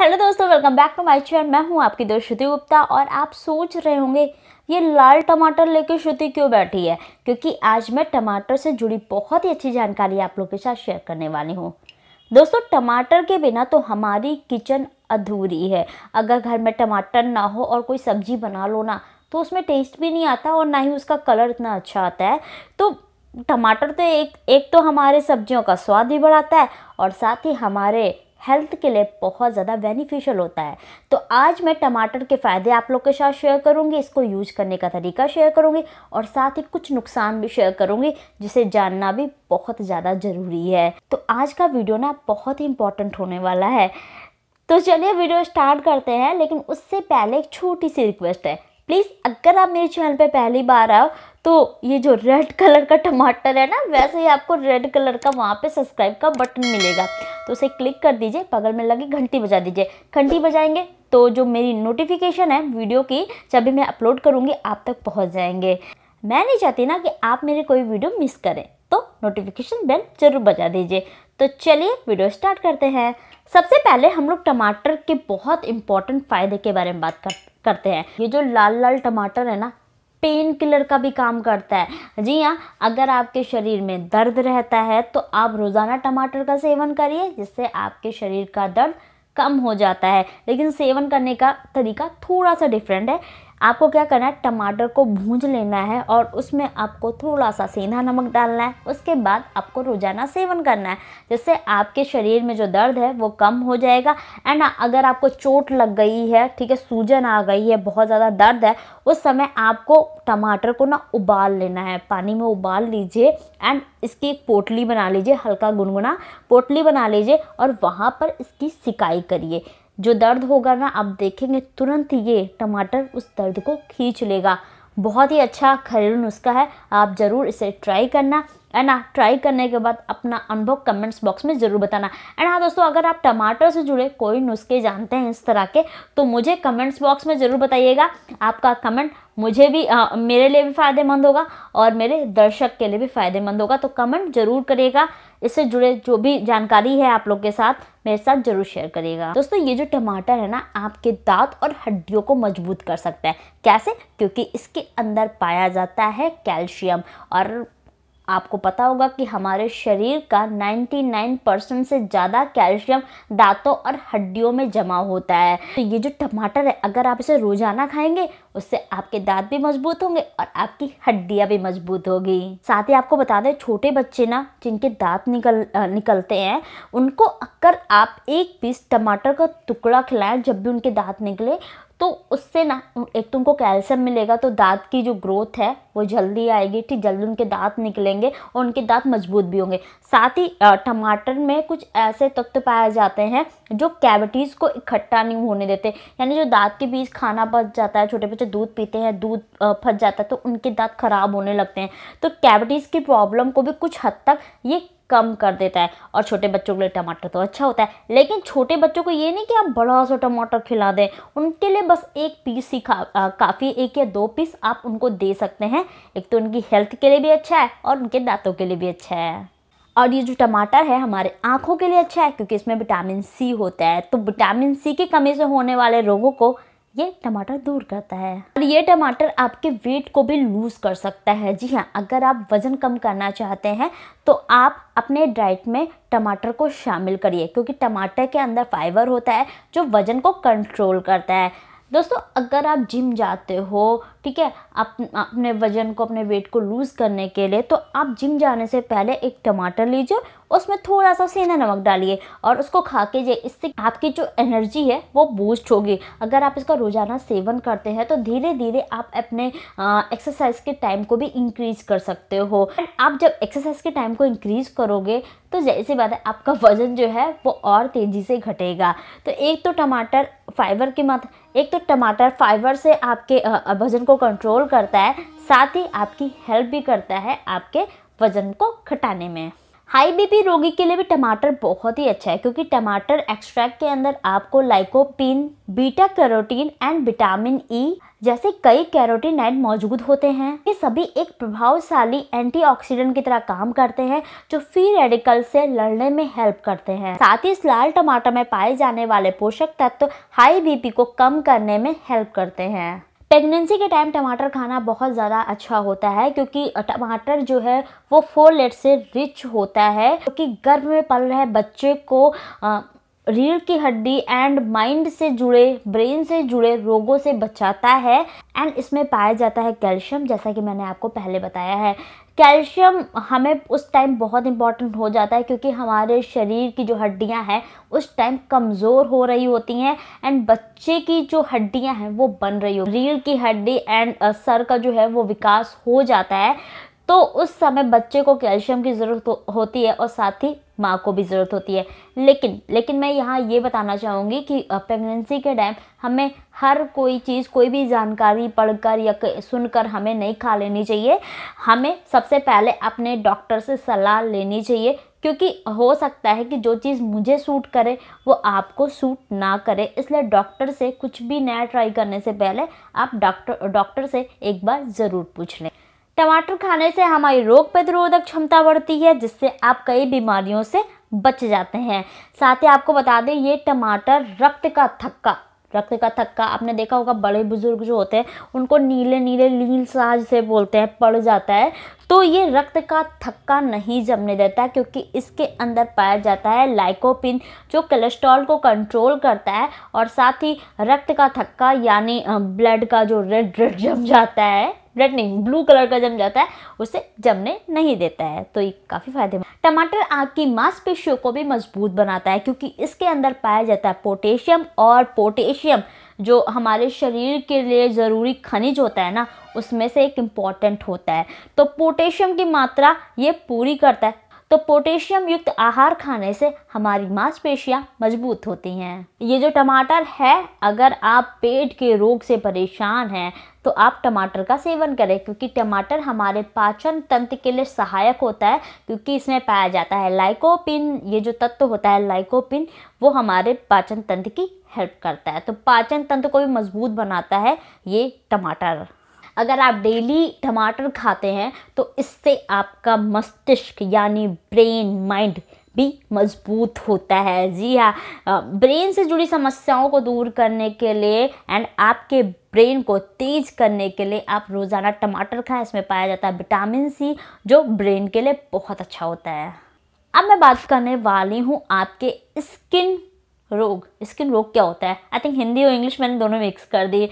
hello दोस्तों welcome back to my channel मैं हूं आपकी दोस्त श्रुति गुप्ता और आप सोच रहे होंगे ये लाल टमाटर लेके श्रुति क्यों बैठी है क्योंकि आज मैं टमाटर से जुड़ी बहुत ही अच्छी जानकारी आप लोग के साथ शेयर करने वाली हूँ दोस्तों टमाटर के बिना तो हमारी किचन अधूरी है अगर घर में टमाटर ना हो और कोई सब्जी बना लो ना तो उसमें टेस्ट भी नहीं आता और ना ही उसका कलर इतना अच्छा आता है तो टमाटर तो एक एक तो हमारे सब्जियों का स्वाद भी बढ़ाता है और साथ ही हमारे हेल्थ के लिए बहुत ज़्यादा बेनिफिशियल होता है तो आज मैं टमाटर के फ़ायदे आप लोग के साथ शेयर करूँगी इसको यूज करने का तरीका शेयर करूँगी और साथ ही कुछ नुकसान भी शेयर करूँगी जिसे जानना भी बहुत ज़्यादा ज़रूरी है तो आज का वीडियो ना बहुत ही इंपॉर्टेंट होने वाला है तो चलिए वीडियो स्टार्ट करते हैं लेकिन उससे पहले एक छोटी सी रिक्वेस्ट है प्लीज़ अगर आप मेरे चैनल पे पहली बार आओ तो ये जो रेड कलर का टमाटर है ना वैसे ही आपको रेड कलर का वहाँ पे सब्सक्राइब का बटन मिलेगा तो उसे क्लिक कर दीजिए बगल में लगी घंटी बजा दीजिए घंटी बजाएंगे तो जो मेरी नोटिफिकेशन है वीडियो की जब भी मैं अपलोड करूँगी आप तक पहुँच जाएंगे मैं नहीं चाहती ना कि आप मेरी कोई वीडियो मिस करें तो नोटिफिकेशन बेल जरूर बजा दीजिए तो चलिए वीडियो स्टार्ट करते हैं सबसे पहले हम लोग टमाटर के बहुत इंपॉर्टेंट फ़ायदे के बारे में बात करते करते हैं ये जो लाल लाल टमाटर है ना पेन किलर का भी काम करता है जी हाँ अगर आपके शरीर में दर्द रहता है तो आप रोज़ाना टमाटर का सेवन करिए जिससे आपके शरीर का दर्द कम हो जाता है लेकिन सेवन करने का तरीका थोड़ा सा डिफरेंट है आपको क्या करना है टमाटर को भूंज लेना है और उसमें आपको थोड़ा सा सेंधा नमक डालना है उसके बाद आपको रोज़ाना सेवन करना है जिससे आपके शरीर में जो दर्द है वो कम हो जाएगा एंड अगर आपको चोट लग गई है ठीक है सूजन आ गई है बहुत ज़्यादा दर्द है उस समय आपको टमाटर को ना उबाल लेना है पानी में उबाल लीजिए एंड इसकी एक पोटली बना लीजिए हल्का गुनगुना पोटली बना लीजिए और वहाँ पर इसकी सिकाई करिए जो दर्द होगा ना आप देखेंगे तुरंत ये टमाटर उस दर्द को खींच लेगा बहुत ही अच्छा घरेलू नुस्खा है आप ज़रूर इसे ट्राई करना है ना ट्राई करने के बाद अपना अनुभव कमेंट्स बॉक्स में ज़रूर बताना एंड हाँ दोस्तों अगर आप टमाटर से जुड़े कोई नुस्खे जानते हैं इस तरह के तो मुझे कमेंट्स बॉक्स में ज़रूर बताइएगा आपका कमेंट मुझे भी आ, मेरे लिए भी फ़ायदेमंद होगा और मेरे दर्शक के लिए भी फ़ायदेमंद होगा तो कमेंट ज़रूर करिएगा इससे जुड़े जो भी जानकारी है आप लोग के साथ मेरे साथ जरूर शेयर करिएगा दोस्तों ये जो टमाटर है ना आपके दांत और हड्डियों को मजबूत कर सकता है कैसे क्योंकि इसके अंदर पाया जाता है कैल्शियम और आपको पता होगा कि हमारे शरीर का 99 परसेंट से ज़्यादा कैल्शियम दांतों और हड्डियों में जमा होता है तो ये जो टमाटर है अगर आप इसे रोजाना खाएंगे उससे आपके दांत भी मजबूत होंगे और आपकी हड्डियाँ भी मजबूत होगी साथ ही आपको बता दें छोटे बच्चे ना जिनके दांत निकल निकलते हैं उनको अगर आप एक पीस टमाटर का टुकड़ा खिलाएं जब भी उनके दांत निकले तो उससे ना एक तो उनको कैल्शियम मिलेगा तो दांत की जो ग्रोथ है वो जल्दी आएगी ठीक जल्दी उनके दांत निकलेंगे और उनके दांत मजबूत भी होंगे साथ ही टमाटर में कुछ ऐसे तत्व तो पाए जाते हैं जो कैविटीज़ को इकट्ठा नहीं होने देते यानी जो दांत के बीच खाना बच जाता है छोटे बच्चे दूध पीते हैं दूध फंस जाता है तो उनके दाँत खराब होने लगते हैं तो कैविटीज़ की प्रॉब्लम को भी कुछ हद तक ये कम कर देता है और छोटे बच्चों के लिए टमाटर तो अच्छा होता है लेकिन छोटे बच्चों को ये नहीं कि आप बड़ा सा टमाटर खिला दें उनके लिए बस एक पीस ही काफ़ी एक या दो पीस आप उनको दे सकते हैं एक तो उनकी हेल्थ के लिए भी अच्छा है और उनके दांतों के लिए भी अच्छा है और ये जो टमाटर है हमारे आँखों के लिए अच्छा है क्योंकि इसमें विटामिन सी होता है तो विटामिन सी की कमी से होने वाले रोगों को ये टमाटर दूर करता है और ये टमाटर आपके वेट को भी लूज़ कर सकता है जी हाँ अगर आप वज़न कम करना चाहते हैं तो आप अपने डाइट में टमाटर को शामिल करिए क्योंकि टमाटर के अंदर फाइबर होता है जो वज़न को कंट्रोल करता है दोस्तों अगर आप जिम जाते हो ठीक है आप अपने वजन को अपने वेट को लूज़ करने के लिए तो आप जिम जाने से पहले एक टमाटर लीजिए उसमें थोड़ा सा सेना नमक डालिए और उसको खा के इससे आपकी जो एनर्जी है वो बूस्ट होगी अगर आप इसका रोज़ाना सेवन करते हैं तो धीरे धीरे आप अपने एक्सरसाइज के टाइम को भी इंक्रीज कर सकते हो आप जब एक्सरसाइज के टाइम को इंक्रीज करोगे तो जैसी बात है आपका वज़न जो है वो और तेज़ी से घटेगा तो एक तो टमाटर फाइबर की मात्रा एक तो टमाटर फाइबर से आपके वज़न को कंट्रोल करता है साथ ही आपकी हेल्प भी करता है आपके वज़न को घटाने में हाई बीपी रोगी के लिए भी टमाटर बहुत ही अच्छा है क्योंकि टमाटर एक्सट्रैक्ट के अंदर आपको lycopene beta carotene and vitamin E जैसे कई कैरोटीनाइड मौजूद होते हैं ये सभी एक प्रभावशाली एंटीऑक्सीडेंट की तरह काम करते हैं जो फ्री रेडिकल से लड़ने में हेल्प करते हैं साथ ही इस लाल टमाटर में पाए जाने वाले पोषक तत्व तो हाई बीपी को कम करने में हेल्प करते हैं प्रेगनेंसी के टाइम टमाटर खाना बहुत ज़्यादा अच्छा होता है क्योंकि टमाटर जो है वो फोलेट से रिच होता है क्योंकि गर्भ में पल रहे बच्चे को रीढ़ की हड्डी एंड माइंड से जुड़े ब्रेन से जुड़े रोगों से बचाता है एंड इसमें पाया जाता है कैल्शियम जैसा कि मैंने आपको पहले बताया है कैल्शियम हमें उस टाइम बहुत इम्पॉर्टेंट हो जाता है क्योंकि हमारे शरीर की जो हड्डियां हैं उस टाइम कमज़ोर हो रही होती हैं एंड बच्चे की जो हड्डियां हैं वो बन रही हो रीढ़ की हड्डी एंड सर का जो है वो विकास हो जाता है तो उस समय बच्चे को कैल्शियम की ज़रूरत होती है और साथ ही माँ को भी ज़रूरत होती है लेकिन लेकिन मैं यहाँ ये बताना चाहूँगी कि प्रेगनेंसी के टाइम हमें हर कोई चीज़ कोई भी जानकारी पढ़कर या सुनकर हमें नहीं खा लेनी चाहिए हमें सबसे पहले अपने डॉक्टर से सलाह लेनी चाहिए क्योंकि हो सकता है कि जो चीज़ मुझे सूट करे वो आपको सूट ना करे इसलिए डॉक्टर से कुछ भी नया ट्राई करने से पहले आप डॉक्टर डॉक्टर से एक बार ज़रूर पूछ लें टमाटर खाने से हमारी रोग प्रतिरोधक क्षमता बढ़ती है जिससे आप कई बीमारियों से बच जाते हैं साथ ही आपको बता दें ये टमाटर रक्त का थक्का रक्त का थक्का आपने देखा होगा बड़े बुजुर्ग जो होते हैं उनको नीले नीले नील साज से बोलते हैं पड़ जाता है तो ये रक्त का थक्का नहीं जमने देता क्योंकि इसके अंदर पाया जाता है लाइकोपिन जो कोलेस्ट्रॉल को कंट्रोल करता है और साथ ही रक्त का थक्का यानी ब्लड का जो रेड रेड जम जाता है नहीं ब्लू कलर का जम जाता है उसे जमने नहीं देता है तो ये काफ़ी फायदेमंद टमाटर आपकी मांसपेशियों को भी मजबूत बनाता है क्योंकि इसके अंदर पाया जाता है पोटेशियम और पोटेशियम जो हमारे शरीर के लिए ज़रूरी खनिज होता है ना उसमें से एक इम्पॉर्टेंट होता है तो पोटेशियम की मात्रा ये पूरी करता है तो पोटेशियम युक्त आहार खाने से हमारी मांसपेशियां मजबूत होती हैं ये जो टमाटर है अगर आप पेट के रोग से परेशान हैं तो आप टमाटर का सेवन करें क्योंकि टमाटर हमारे पाचन तंत्र के लिए सहायक होता है क्योंकि इसमें पाया जाता है लाइकोपिन ये जो तत्व होता है लाइकोपिन वो हमारे पाचन तंत्र की हेल्प करता है तो पाचन तंत्र को भी मजबूत बनाता है ये टमाटर अगर आप डेली टमाटर खाते हैं तो इससे आपका मस्तिष्क यानी ब्रेन माइंड भी मजबूत होता है जी हाँ ब्रेन से जुड़ी समस्याओं को दूर करने के लिए एंड आपके ब्रेन को तेज करने के लिए आप रोज़ाना टमाटर खाएं इसमें पाया जाता है विटामिन सी जो ब्रेन के लिए बहुत अच्छा होता है अब मैं बात करने वाली हूँ आपके स्किन रोग स्किन रोग क्या होता है आई थिंक हिंदी और इंग्लिश मैंने दोनों मिक्स कर दी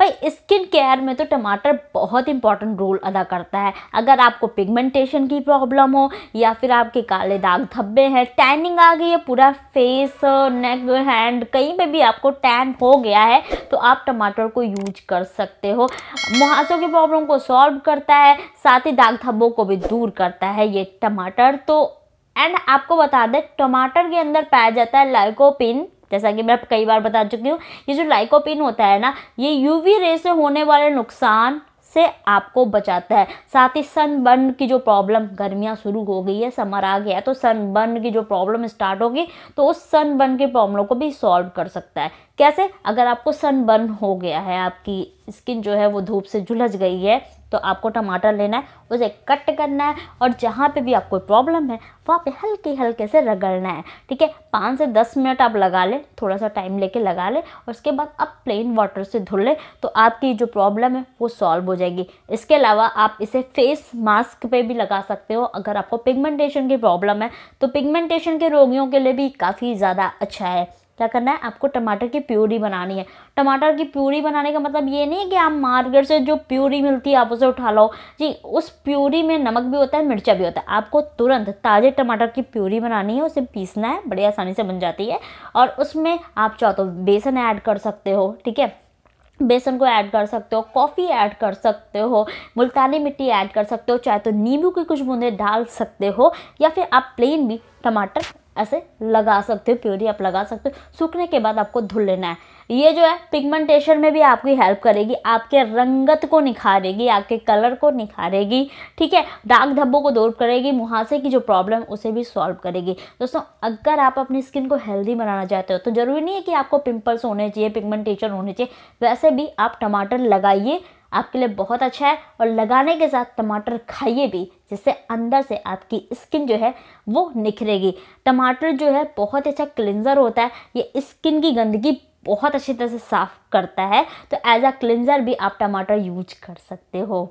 भाई स्किन केयर में तो टमाटर बहुत इंपॉर्टेंट रोल अदा करता है अगर आपको पिगमेंटेशन की प्रॉब्लम हो या फिर आपके काले दाग धब्बे हैं टैनिंग आ गई है पूरा फेस नेक हैंड कहीं पे भी आपको टैन हो गया है तो आप टमाटर को यूज कर सकते हो मुहासों की प्रॉब्लम को सॉल्व करता है साथ ही दाग धब्बों को भी दूर करता है ये टमाटर तो एंड आपको बता दें टमाटर के अंदर पाया जाता है लाइकोपिन जैसा कि मैं आप कई बार बता चुकी हूँ ये जो लाइकोपिन होता है ना ये यूवी रे से होने वाले नुकसान से आपको बचाता है साथ ही सनबर्न की जो प्रॉब्लम गर्मियाँ शुरू हो गई है समर आ गया है तो सनबर्न की जो प्रॉब्लम स्टार्ट होगी तो उस सनबर्न की प्रॉब्लम को भी सॉल्व कर सकता है कैसे अगर आपको सनबर्न हो गया है आपकी स्किन जो है वो धूप से झुलस गई है तो आपको टमाटर लेना है उसे कट करना है और जहाँ पे भी आपको प्रॉब्लम है वहाँ पे हल्के हल्के से रगड़ना है ठीक है पाँच से दस मिनट आप लगा लें थोड़ा सा टाइम लेके लगा लें और उसके बाद आप प्लेन वाटर से धुल लें तो आपकी जो प्रॉब्लम है वो सॉल्व हो जाएगी इसके अलावा आप इसे फेस मास्क पे भी लगा सकते हो अगर आपको पिगमेंटेशन की प्रॉब्लम है तो पिगमेंटेशन के रोगियों के लिए भी काफ़ी ज़्यादा अच्छा है क्या करना है आपको टमाटर की प्यूरी बनानी है टमाटर की प्यूरी बनाने का मतलब ये नहीं है कि आप मार्केट से जो प्यूरी मिलती है आप उसे उठा लो जी उस प्यूरी में नमक भी होता है मिर्चा भी होता है आपको तुरंत ताज़े टमाटर की प्यूरी बनानी है उसे पीसना है बड़ी आसानी से बन जाती है और उसमें आप चाहो तो बेसन ऐड कर सकते हो ठीक है बेसन को ऐड कर सकते हो कॉफ़ी ऐड कर सकते हो मुल्तानी मिट्टी ऐड कर सकते हो चाहे तो नींबू की कुछ बूंदें डाल सकते हो या फिर आप प्लेन भी टमाटर ऐसे लगा सकते हो क्यूरी आप लगा सकते हो सूखने के बाद आपको धुल लेना है ये जो है पिगमेंटेशन में भी आपकी हेल्प करेगी आपके रंगत को निखारेगी आपके कलर को निखारेगी ठीक है डाक धब्बों को दूर करेगी मुहासे की जो प्रॉब्लम उसे भी सॉल्व करेगी दोस्तों अगर आप अपनी स्किन को हेल्दी बनाना चाहते हो तो ज़रूरी नहीं है कि आपको पिंपल्स होने चाहिए पिगमेंटेशन होने चाहिए वैसे भी आप टमाटर लगाइए आपके लिए बहुत अच्छा है और लगाने के साथ टमाटर खाइए भी जिससे अंदर से आपकी स्किन जो है वो निखरेगी टमाटर जो है बहुत अच्छा क्लिनज़र होता है ये स्किन की गंदगी बहुत अच्छी तरह से साफ़ करता है तो एज अ क्लिनज़र भी आप टमाटर यूज कर सकते हो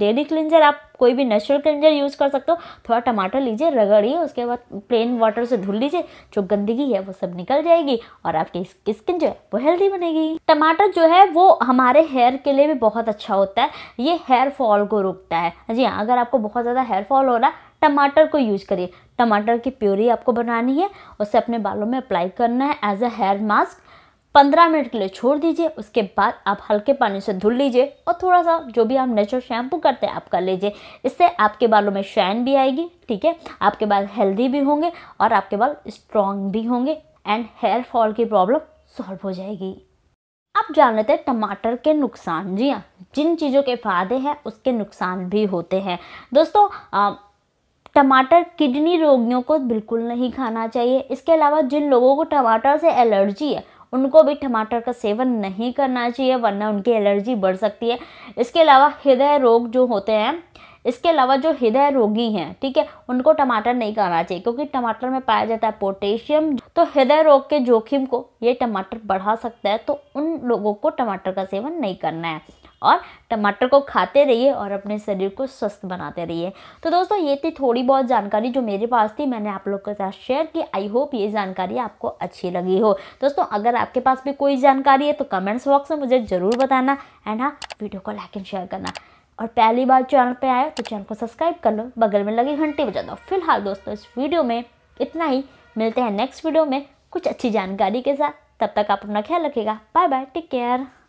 डेली क्लिनजर आप कोई भी नेचुरल क्लिनजर यूज़ कर सकते हो थोड़ा टमाटर लीजिए रगड़िए उसके बाद प्लेन वाटर से धुल लीजिए जो गंदगी है वो सब निकल जाएगी और आपकी स्किन जो है वो हेल्दी बनेगी टमाटर जो है वो हमारे हेयर के लिए भी बहुत अच्छा होता है ये हेयर फॉल को रोकता है जी हाँ अगर आपको बहुत ज़्यादा हेयर फॉल हो रहा है टमाटर को यूज करिए टमाटर की प्योरी आपको बनानी है उसे अपने बालों में अप्लाई करना है एज अ हेयर मास्क पंद्रह मिनट के लिए छोड़ दीजिए उसके बाद आप हल्के पानी से धुल लीजिए और थोड़ा सा जो भी आप नेचुरल शैम्पू करते हैं आप कर लीजिए इससे आपके बालों में शाइन भी आएगी ठीक है आपके बाल हेल्दी भी होंगे और आपके बाल स्ट्रॉन्ग भी होंगे एंड हेयर फॉल की प्रॉब्लम सॉल्व हो जाएगी अब जान लेते हैं टमाटर के नुकसान जी हाँ जिन चीज़ों के फायदे हैं उसके नुकसान भी होते हैं दोस्तों आ, टमाटर किडनी रोगियों को बिल्कुल नहीं खाना चाहिए इसके अलावा जिन लोगों को टमाटर से एलर्जी है उनको भी टमाटर का सेवन नहीं करना चाहिए वरना उनकी एलर्जी बढ़ सकती है इसके अलावा हृदय रोग जो होते हैं इसके अलावा जो हृदय रोगी हैं ठीक है उनको टमाटर नहीं खाना चाहिए क्योंकि टमाटर में पाया जाता है पोटेशियम तो हृदय रोग के जोखिम को ये टमाटर बढ़ा सकता है तो उन लोगों को टमाटर का सेवन नहीं करना है और टमाटर को खाते रहिए और अपने शरीर को स्वस्थ बनाते रहिए तो दोस्तों ये थी थोड़ी बहुत जानकारी जो मेरे पास थी मैंने आप लोग के साथ शेयर की आई होप ये जानकारी आपको अच्छी लगी हो दोस्तों अगर आपके पास भी कोई जानकारी है तो कमेंट्स बॉक्स में मुझे ज़रूर बताना एंड हाँ वीडियो को लाइक एंड शेयर करना और पहली बार चैनल पर आए तो चैनल को सब्सक्राइब कर लो बगल में लगे घंटे बजा दो फिलहाल दोस्तों इस वीडियो में इतना ही मिलते हैं नेक्स्ट वीडियो में कुछ अच्छी जानकारी के साथ तब तक आप अपना ख्याल रखेगा बाय बाय टेक केयर